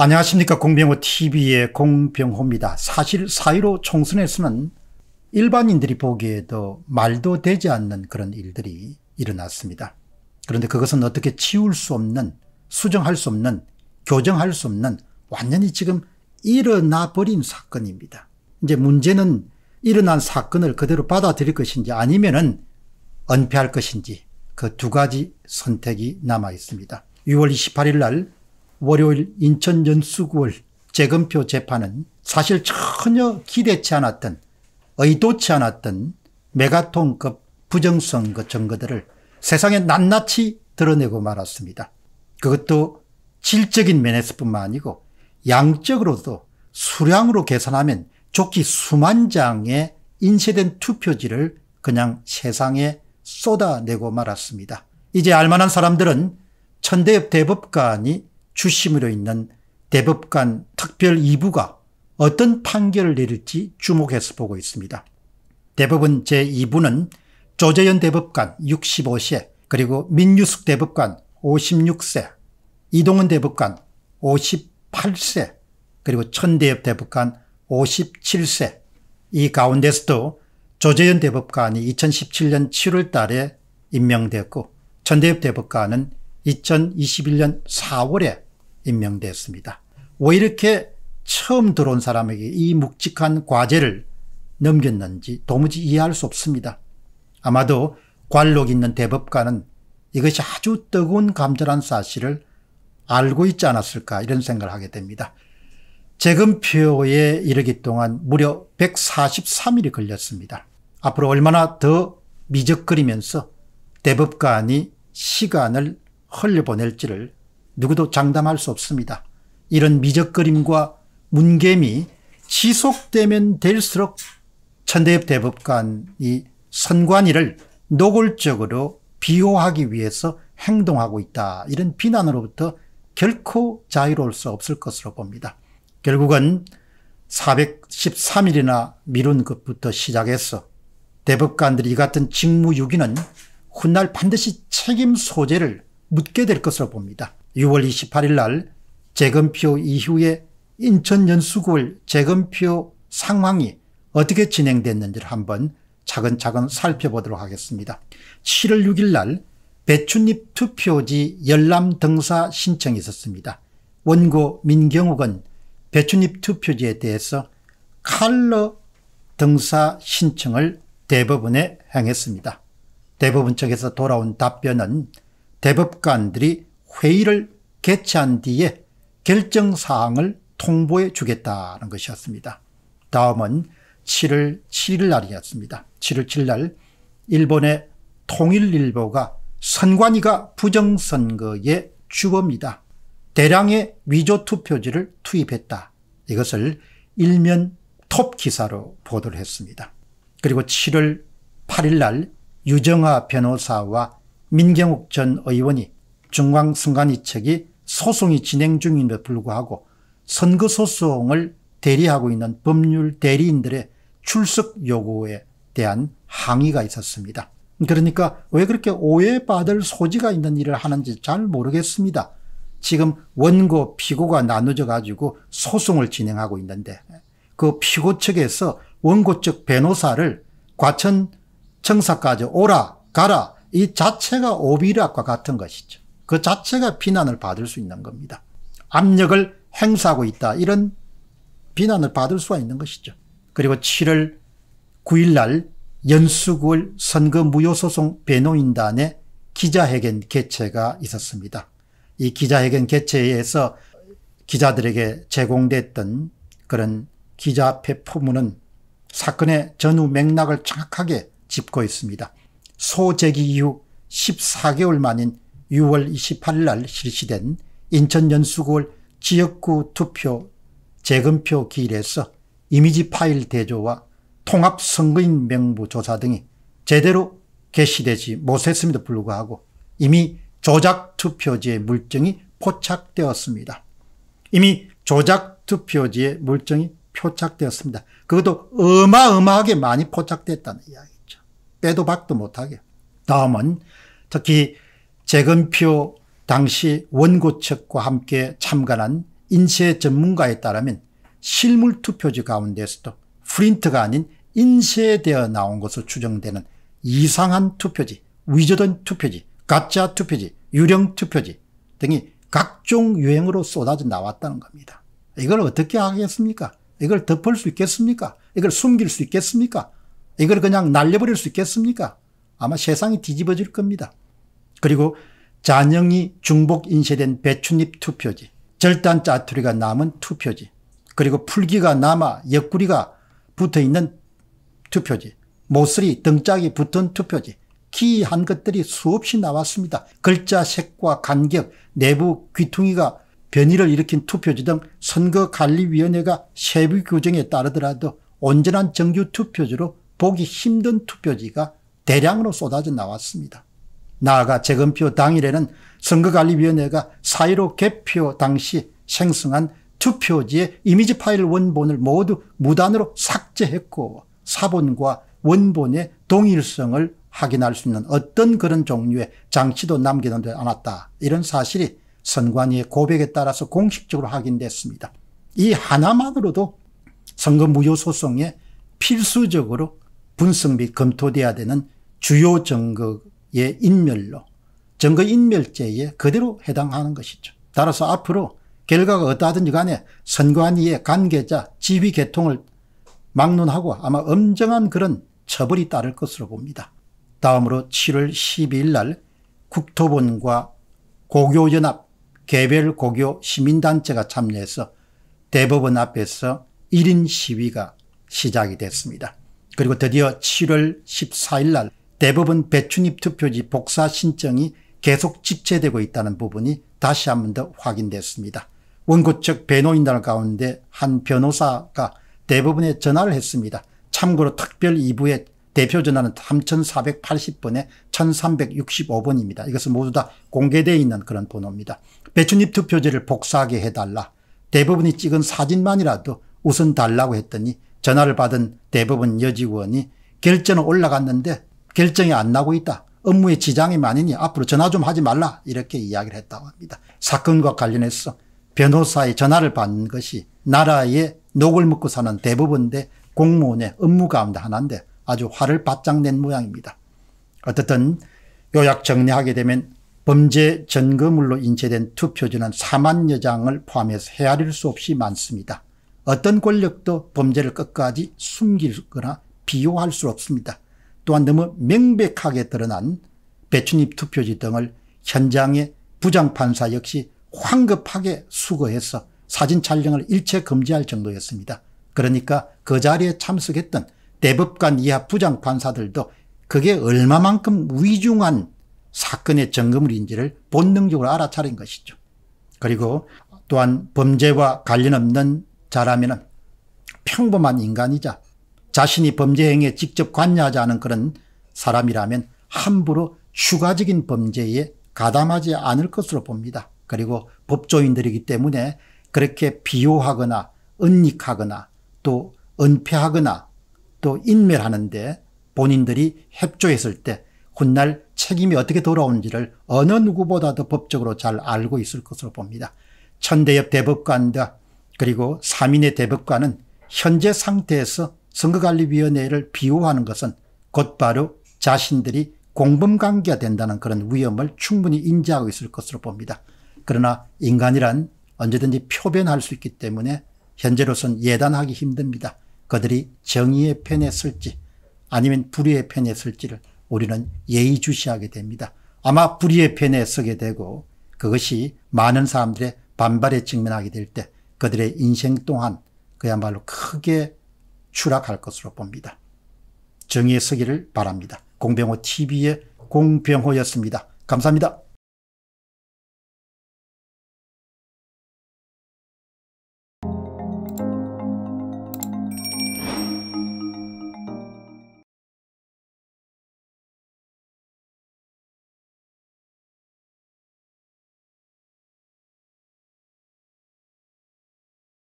안녕하십니까 공병호 TV의 공병호입니다. 사실 4.15 총선에서는 일반인들이 보기에도 말도 되지 않는 그런 일들이 일어났습니다. 그런데 그것은 어떻게 치울 수 없는 수정할 수 없는 교정할 수 없는 완전히 지금 일어나버린 사건입니다. 이제 문제는 일어난 사건을 그대로 받아들일 것인지 아니면은 은폐할 것인지 그 두 가지 선택이 남아 있습니다. 6월 28일 날 월요일 인천 연수구월 재검표 재판은 사실 전혀 기대치 않았던 의도치 않았던 메가톤급 부정선거 증거들을 세상에 낱낱이 드러내고 말았습니다. 그것도 질적인 면에서 뿐만 아니고 양적으로도 수량으로 계산하면 좋기 수만 장의 인쇄된 투표지를 그냥 세상에 쏟아내고 말았습니다. 이제 알만한 사람들은 천대엽 대법관이 주심으로 있는 대법관 특별 2부가 어떤 판결을 내릴지 주목해서 보고 있습니다. 대법원 제2부는 조재현 대법관 65세 그리고 민유숙 대법관 56세 이동은 대법관 58세 그리고 천대엽 대법관 57세 이 가운데서도 조재현 대법관이 2017년 7월 달에 임명되었고 천대엽 대법관은 2021년 4월에 임명됐습니다. 왜 이렇게 처음 들어온 사람에게 이 묵직한 과제를 넘겼는지 도무지 이해할 수 없습니다. 아마도 관록 있는 대법관은 이것이 아주 뜨거운 감자란 사실을 알고 있지 않았을까 이런 생각을 하게 됩니다. 재검표에 이르기 동안 무려 143일이 걸렸습니다. 앞으로 얼마나 더 미적거리면서 대법관이 시간을 흘려보낼지를 누구도 장담할 수 없습니다. 이런 미적거림과 문겜이 지속되면 될수록 천대엽 대법관이 선관위를 노골적으로 비호하기 위해서 행동하고 있다. 이런 비난으로부터 결코 자유로울 수 없을 것으로 봅니다. 결국은 413일이나 미룬 것부터 시작해서 대법관들이 이 같은 직무유기는 훗날 반드시 책임 소재를 묻게 될 것으로 봅니다. 6월 28일 날 재검표 이후에 인천 연수구월 재검표 상황이 어떻게 진행됐는지를 한번 차근차근 살펴보도록 하겠습니다. 7월 6일 날 배춧잎 투표지 열람 등사 신청이 있었습니다. 원고 민경욱은 배춧잎 투표지에 대해서 칼러 등사 신청을 대법원에 행했습니다. 대법원 측에서 돌아온 답변은 대법관들이 회의를 개최한 뒤에 결정사항을 통보해 주겠다는 것이었습니다. 다음은 7월 7일 날이었습니다. 7월 7일 날 일본의 통일일보가 선관위가 부정선거의 주범이다. 대량의 위조 투표지를 투입했다. 이것을 일면 톱 기사로 보도를 했습니다. 그리고 7월 8일 날 유정하 변호사와 민경욱 전 의원이 중앙선관위책이 소송이 진행 중임에도 불구하고 선거 소송을 대리하고 있는 법률 대리인들의 출석 요구에 대한 항의가 있었습니다. 그러니까 왜 그렇게 오해받을 소지가 있는 일을 하는지 잘 모르겠습니다. 지금 원고 피고가 나누져 가지고 소송을 진행하고 있는데 그 피고 측에서 원고 측 변호사를 과천 청사까지 오라 가라 이 자체가 오비락과 같은 것이죠. 그 자체가 비난을 받을 수 있는 겁니다. 압력을 행사하고 있다. 이런 비난을 받을 수가 있는 것이죠. 그리고 7월 9일날 연수구월 선거 무효소송 배노인단의 기자회견 개최가 있었습니다. 이 기자회견 개최에서 기자들에게 제공됐던 그런 기자 앞에 포문은 사건의 전후 맥락을 정확하게 짚고 있습니다. 소재기 이후 14개월 만인 6월 28일 날 실시된 인천 연수구월 지역구 투표 재검표 기일에서 이미지 파일 대조와 통합 선거인 명부 조사 등이 제대로 개시되지 못했음에도 불구하고 이미 조작 투표지의 물증이 포착되었습니다. 이미 조작 투표지의 물증이 포착되었습니다. 그것도 어마어마하게 많이 포착됐다는 이야기죠. 빼도 박도 못하게. 다음은 특히 재건표 당시 원고 측과 함께 참관한 인쇄 전문가에 따르면 실물 투표지 가운데서도 프린트가 아닌 인쇄되어 나온 것으로 추정되는 이상한 투표지, 위조된 투표지, 가짜 투표지, 유령 투표지 등이 각종 유행으로 쏟아져 나왔다는 겁니다. 이걸 어떻게 하겠습니까? 이걸 덮을 수 있겠습니까? 이걸 숨길 수 있겠습니까? 이걸 그냥 날려버릴 수 있겠습니까? 아마 세상이 뒤집어질 겁니다. 그리고 잔영이 중복 인쇄된 배춧잎 투표지, 절단 짜투리가 남은 투표지, 그리고 풀기가 남아 옆구리가 붙어있는 투표지, 모서리 등짝이 붙은 투표지, 기이한 것들이 수없이 나왔습니다. 글자 색과 간격, 내부 귀퉁이가 변이를 일으킨 투표지 등 선거관리위원회가 세부 규정에 따르더라도 온전한 정규 투표지로 보기 힘든 투표지가 대량으로 쏟아져 나왔습니다. 나아가 재검표 당일에는 선거관리위원회가 사1로 개표 당시 생성한 투표지의 이미지 파일 원본을 모두 무단으로 삭제했고 사본과 원본의 동일성을 확인할 수 있는 어떤 그런 종류의 장치도 남기는데 않았다. 이런 사실이 선관위의 고백에 따라서 공식적으로 확인됐습니다. 이 하나만으로도 선거 무효 소송에 필수적으로 분석 및 검토돼야 되는 주요 증거 예, 인멸로 증거 인멸죄에 그대로 해당하는 것이죠. 따라서 앞으로 결과가 어떠하든지 간에 선관위의 관계자 지휘 계통을 막론하고 아마 엄정한 그런 처벌이 따를 것으로 봅니다. 다음으로 7월 12일 날 국토본과 고교연합 개별 고교 시민단체가 참여해서 대법원 앞에서 1인 시위가 시작이 됐습니다. 그리고 드디어 7월 14일 날 대법원 배춘입 투표지 복사 신청이 계속 집체되고 있다는 부분이 다시 한 번 더 확인됐습니다. 원고 측 변호인단 가운데 한 변호사가 대법원에 전화를 했습니다. 참고로 특별 2부에 대표 전화는 3480번에 1365번입니다. 이것은 모두 다 공개되어 있는 그런 번호입니다. 배춘입 투표지를 복사하게 해달라. 대부분이 찍은 사진만이라도 우선 달라고 했더니 전화를 받은 대부분 여직원이 결제는 올라갔는데 결정이 안 나고 있다. 업무에 지장이 많으니 앞으로 전화 좀 하지 말라 이렇게 이야기를 했다고 합니다. 사건과 관련해서 변호사의 전화를 받는 것이 나라의 녹을 먹고 사는 대부분대 공무원의 업무 가운데 하나인데 아주 화를 바짝 낸 모양입니다. 어떻든 요약 정리하게 되면 범죄 전거물로 인쇄된 투표지는 4만여 장을 포함해서 헤아릴 수 없이 많습니다. 어떤 권력도 범죄를 끝까지 숨기거나 비호할 수 없습니다. 또한 너무 명백하게 드러난 배춘잎 투표지 등을 현장의 부장판사 역시 황급하게 수거해서 사진 촬영을 일체 금지할 정도였습니다. 그러니까 그 자리에 참석했던 대법관 이하 부장판사들도 그게 얼마만큼 위중한 사건의 정금물인지를 본능적으로 알아차린 것이죠. 그리고 또한 범죄와 관련 없는 자라면 평범한 인간이자 자신이 범죄 행위에 직접 관여하지 않은 그런 사람이라면 함부로 추가적인 범죄에 가담하지 않을 것으로 봅니다. 그리고 법조인들이기 때문에 그렇게 비호하거나 은닉하거나 또 은폐하거나 또 인멸하는데 본인들이 협조했을 때 훗날 책임이 어떻게 돌아오는지를 어느 누구보다도 법적으로 잘 알고 있을 것으로 봅니다. 천대엽 대법관과 그리고 3인의 대법관은 현재 상태에서 선거관리위원회를 비호하는 것은 곧바로 자신들이 공범관계가 된다는 그런 위험을 충분히 인지하고 있을 것으로 봅니다. 그러나 인간이란 언제든지 표변할 수 있기 때문에 현재로선 예단하기 힘듭니다. 그들이 정의의 편에 설지 아니면 불의의 편에 설지를 우리는 예의주시하게 됩니다. 아마 불의의 편에 서게 되고 그것이 많은 사람들의 반발에 직면하게 될 때 그들의 인생 또한 그야말로 크게 추락할 것으로 봅니다. 정의에 서기를 바랍니다. 공병호 TV의 공병호였습니다. 감사합니다.